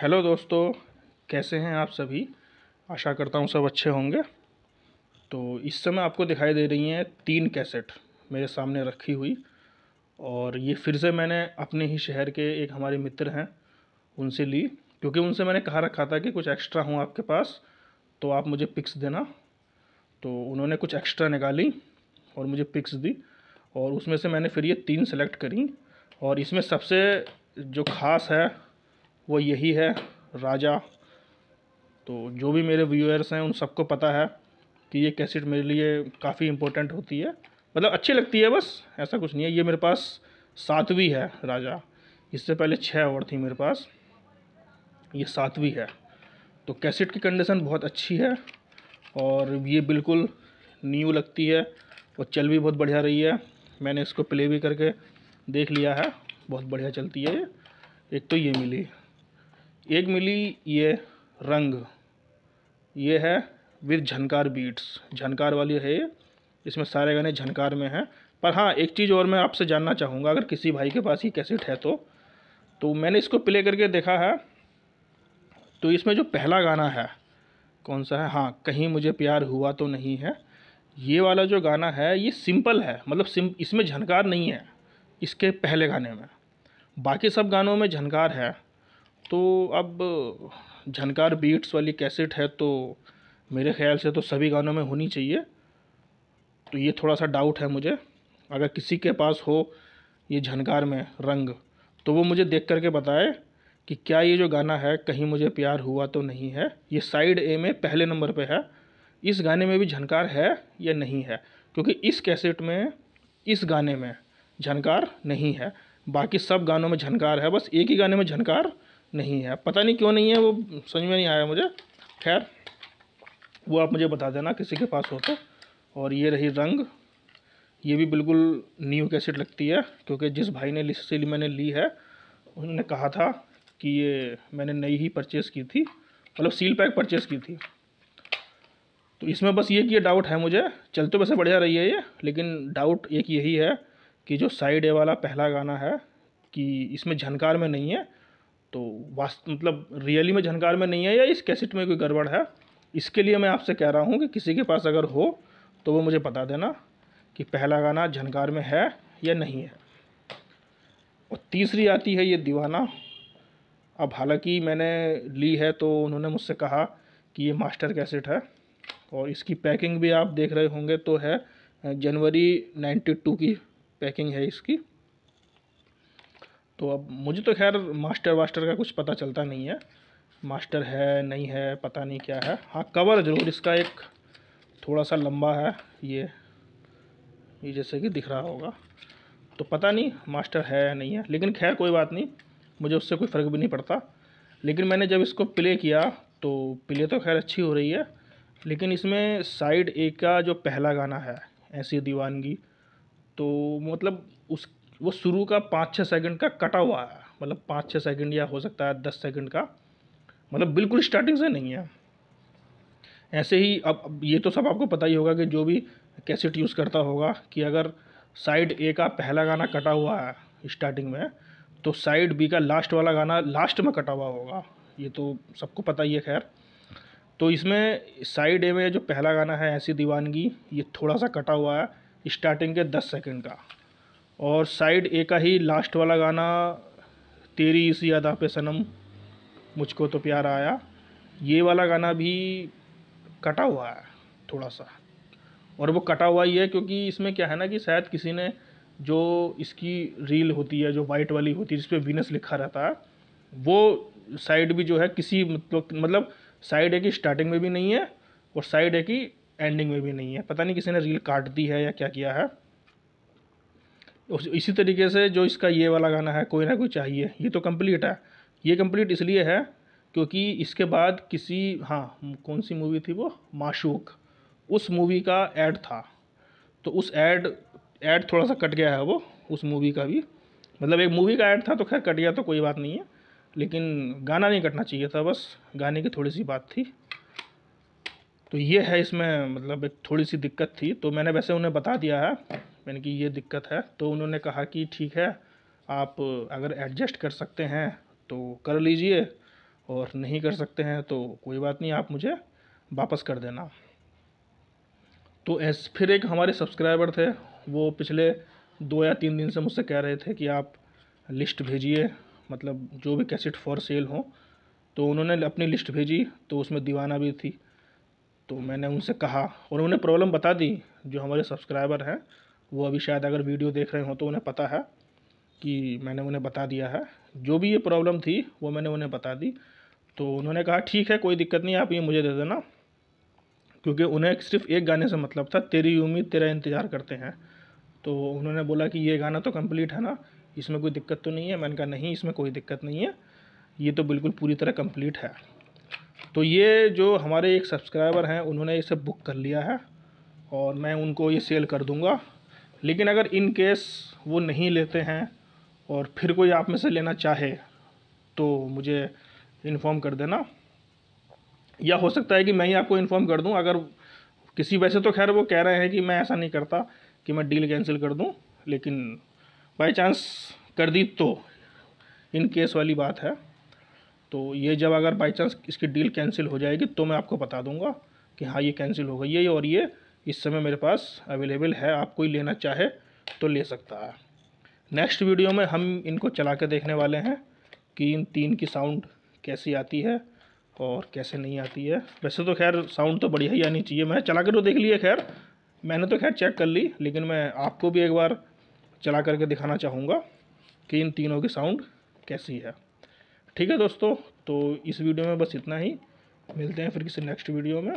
hello दोस्तों कैसे हैं आप सभी आशा करता हूँ सब अच्छे होंगे तो इस समय आपको दिखाई दे रही हैं तीन कैसेट मेरे सामने रखी हुई और ये फिर से मैंने अपने ही शहर के एक हमारे मित्र हैं उनसे ली क्योंकि उनसे मैंने कहा रखा था कि कुछ एक्स्ट्रा हूँ आपके पास तो आप मुझे पिक्स देना तो उन्होंने कुछ एक्स्ट्रा निकाली और मुझे पिक्स दी और उसमें से मैंने फिर ये तीन सेलेक्ट करी और इसमें सबसे जो ख़ास है वो यही है राजा तो जो भी मेरे व्यूअर्स हैं उन सबको पता है कि ये कैसेट मेरे लिए काफ़ी इम्पोर्टेंट होती है मतलब अच्छी लगती है बस ऐसा कुछ नहीं है ये मेरे पास सातवीं है राजा इससे पहले छः और थी मेरे पास ये सातवीं है तो कैसेट की कंडीशन बहुत अच्छी है और ये बिल्कुल न्यू लगती है और चल भी बहुत बढ़िया रही है मैंने इसको प्ले भी करके देख लिया है बहुत बढ़िया चलती है ये एक तो ये मिली एक मिली ये रंग ये है विद झनकार बीट्स झनकार वाली है ये इसमें सारे गाने झनकार में हैं पर हाँ एक चीज़ और मैं आपसे जानना चाहूँगा अगर किसी भाई के पास ये कैसेट है तो तो मैंने इसको प्ले करके देखा है तो इसमें जो पहला गाना है कौन सा है हाँ कहीं मुझे प्यार हुआ तो नहीं है ये वाला जो गाना है ये सिंपल है मतलब सिम इसमें झनकार नहीं है इसके पहले गाने में बाकी सब गानों में झनकार है तो अब झनकार बीट्स वाली कैसेट है तो मेरे ख़्याल से तो सभी गानों में होनी चाहिए तो ये थोड़ा सा डाउट है मुझे अगर किसी के पास हो ये झनकार में रंग तो वो मुझे देख करके बताए कि क्या ये जो गाना है कहीं मुझे प्यार हुआ तो नहीं है ये साइड ए में पहले नंबर पे है इस गाने में भी झनकार है या नहीं है क्योंकि इस कैसेट में इस गाने में झनकार नहीं है बाकी सब गानों में झनकार है बस एक ही गाने में झनकार नहीं है पता नहीं क्यों नहीं है वो समझ में नहीं आया मुझे खैर वो आप मुझे बता देना किसी के पास हो तो और ये रही रंग ये भी बिल्कुल न्यू कैसेट लगती है क्योंकि जिस भाई ने सिल मैंने ली है उन्होंने कहा था कि ये मैंने नई ही परचेज़ की थी मतलब सील पैक परचेज़ की थी तो इसमें बस ये कि ये डाउट है मुझे चल तो वैसे बढ़िया रही है ये लेकिन डाउट एक यही है कि जो साइड ए वाला पहला गाना है कि इसमें झनकार में नहीं है तो वास्तव मतलब रियली में झनकार में नहीं है या इस कैसेट में कोई गड़बड़ है इसके लिए मैं आपसे कह रहा हूँ कि किसी के पास अगर हो तो वो मुझे बता देना कि पहला गाना झनकार में है या नहीं है और तीसरी आती है ये दीवाना अब हालांकि मैंने ली है तो उन्होंने मुझसे कहा कि ये मास्टर कैसेट है और इसकी पैकिंग भी आप देख रहे होंगे तो है जनवरी 92 की पैकिंग है इसकी तो अब मुझे तो खैर मास्टर वास्टर का कुछ पता चलता नहीं है मास्टर है नहीं है पता नहीं क्या है हाँ कवर ज़रूर इसका एक थोड़ा सा लंबा है ये ये जैसे कि दिख रहा होगा तो पता नहीं मास्टर है या नहीं है लेकिन खैर कोई बात नहीं मुझे उससे कोई फ़र्क भी नहीं पड़ता लेकिन मैंने जब इसको प्ले किया तो प्ले तो खैर अच्छी हो रही है लेकिन इसमें साइड ए का जो पहला गाना है ऐसी दीवानगी तो मतलब उस वो शुरू का पाँच छः सेकंड का कटा हुआ है मतलब पाँच छः सेकंड या हो सकता है दस सेकंड का मतलब बिल्कुल स्टार्टिंग से नहीं है ऐसे ही अब, ये तो सब आपको पता ही होगा कि जो भी कैसेट यूज़ करता होगा कि अगर साइड ए का पहला गाना कटा हुआ है स्टार्टिंग में तो साइड बी का लास्ट वाला गाना लास्ट में कटा हुआ होगा ये तो सबको पता ही है खैर तो इसमें साइड ए में जो पहला गाना है ऐसी दीवानगी ये थोड़ा सा कटा हुआ है स्टार्टिंग के दस सेकंड का और साइड ए का ही लास्ट वाला गाना तेरी इस यादा पे सनम मुझको तो प्यार आया ये वाला गाना भी कटा हुआ है थोड़ा सा और वो कटा हुआ ही है क्योंकि इसमें क्या है ना कि शायद किसी ने जो इसकी रील होती है जो वाइट वाली होती है जिस पर वीनस लिखा रहता है वो साइड भी जो है किसी मतलब मतलब साइड है कि स्टार्टिंग में भी नहीं है और साइड है कि एंडिंग में भी नहीं है पता नहीं किसी ने रील काट दी है या क्या किया है उस इसी तरीके से जो इसका ये वाला गाना है कोई ना कोई चाहिए ये तो कंप्लीट है ये कंप्लीट इसलिए है क्योंकि इसके बाद किसी हाँ कौन सी मूवी थी वो माशूक उस मूवी का ऐड था तो उस ऐड ऐड थोड़ा सा कट गया है वो उस मूवी का भी मतलब एक मूवी का ऐड था तो खैर कट गया तो कोई बात नहीं है लेकिन गाना नहीं कटना चाहिए था बस गाने की थोड़ी सी बात थी तो ये है इसमें मतलब एक थोड़ी सी दिक्कत थी तो मैंने वैसे उन्हें बता दिया है यानी कि ये दिक्कत है तो उन्होंने कहा कि ठीक है आप अगर एडजस्ट कर सकते हैं तो कर लीजिए और नहीं कर सकते हैं तो कोई बात नहीं आप मुझे वापस कर देना तो एस फिर एक हमारे सब्सक्राइबर थे वो पिछले दो या तीन दिन से मुझसे कह रहे थे कि आप लिस्ट भेजिए मतलब जो भी कैसेट फॉर सेल हो तो उन्होंने अपनी लिस्ट भेजी तो उसमें दीवाना भी थी तो मैंने उनसे कहा और उन्होंने प्रॉब्लम बता दी जो हमारे सब्सक्राइबर हैं वो अभी शायद अगर वीडियो देख रहे हो तो उन्हें पता है कि मैंने उन्हें बता दिया है जो भी ये प्रॉब्लम थी वो मैंने उन्हें बता दी तो उन्होंने कहा ठीक है कोई दिक्कत नहीं आप ये मुझे दे देना क्योंकि उन्हें सिर्फ एक गाने से मतलब था तेरी उम्मीद तेरा इंतज़ार करते हैं तो उन्होंने बोला कि ये गाना तो कम्प्लीट है ना इसमें कोई दिक्कत तो नहीं है मैंने कहा नहीं इसमें कोई दिक्कत नहीं है ये तो बिल्कुल पूरी तरह कम्प्लीट है तो ये जो हमारे एक सब्सक्राइबर हैं उन्होंने इसे बुक कर लिया है और मैं उनको ये सेल कर दूँगा लेकिन अगर इन केस वो नहीं लेते हैं और फिर कोई आप में से लेना चाहे तो मुझे इन्फॉर्म कर देना या हो सकता है कि मैं ही आपको इन्फॉर्म कर दूं अगर किसी वैसे तो खैर वो कह रहे हैं कि मैं ऐसा नहीं करता कि मैं डील कैंसिल कर दूं लेकिन बाय चांस कर दी तो इन केस वाली बात है तो ये जब अगर बाई चांस इसकी डील कैंसिल हो जाएगी तो मैं आपको बता दूंगा कि हाँ ये कैंसिल हो गई है और ये इस समय मेरे पास अवेलेबल है आप कोई लेना चाहे तो ले सकता है नेक्स्ट वीडियो में हम इनको चला के देखने वाले हैं कि इन तीन की साउंड कैसी आती है और कैसे नहीं आती है वैसे तो खैर साउंड तो बढ़िया ही आनी चाहिए मैं चला कर तो देख लिया खैर मैंने तो खैर चेक कर ली लेकिन मैं आपको भी एक बार चला करके दिखाना चाहूँगा कि इन तीनों की साउंड कैसी है ठीक है दोस्तों तो इस वीडियो में बस इतना ही मिलते हैं फिर किसी नेक्स्ट वीडियो में